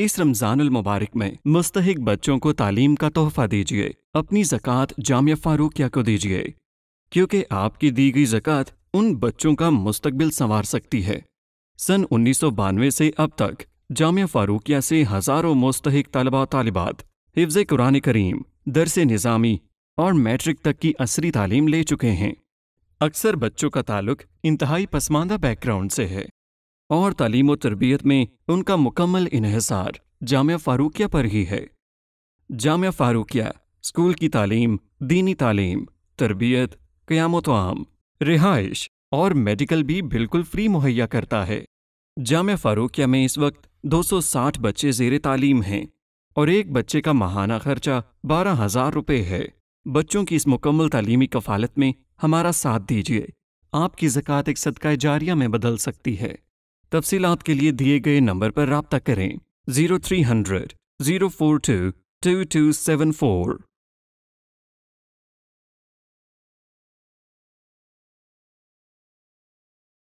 इस रमजान मुबारक में मुस्तक बच्चों को तालीम का तोहफा दीजिए अपनी जक़ात जामिया फारूकिया को दीजिए क्योंकि आपकी दी गई जक़ात उन बच्चों का मुस्तबिल संवार सकती है सन उन्नीस से अब तक जामिया फारूकिया से हज़ारों मुस्तक तलबा तलबात हिफ्ज़ कुरान करीम दरस निज़ामी और मैट्रिक तक की असरी तालीम ले चुके हैं अक्सर बच्चों का ताल्लुक इंतहाई पसमानदा बैकग्राउंड से है और तालीम व तरबियत में उनका मुकम्मल इहसार जाम फ़ारूकिया पर ही है जाम फ़ारूकिया स्कूल की तालीम दीनी तालीम तरबियत क़्यामत रिहाइश और मेडिकल भी बिल्कुल फ्री मुहैया करता है जाम फ़ारूकिया में इस वक्त 260 बच्चे जेर तालीम हैं और एक बच्चे का माहाना खर्चा बारह हज़ार रुपये है बच्चों की इस मुकम्मल तालीमी कफालत में हमारा साथ दीजिए आपकी जक़ात एक सदका जारिया में बदल सकती है तफसीत के लिए दिए गए नंबर पर रबता करें zero three hundred zero four two two two seven four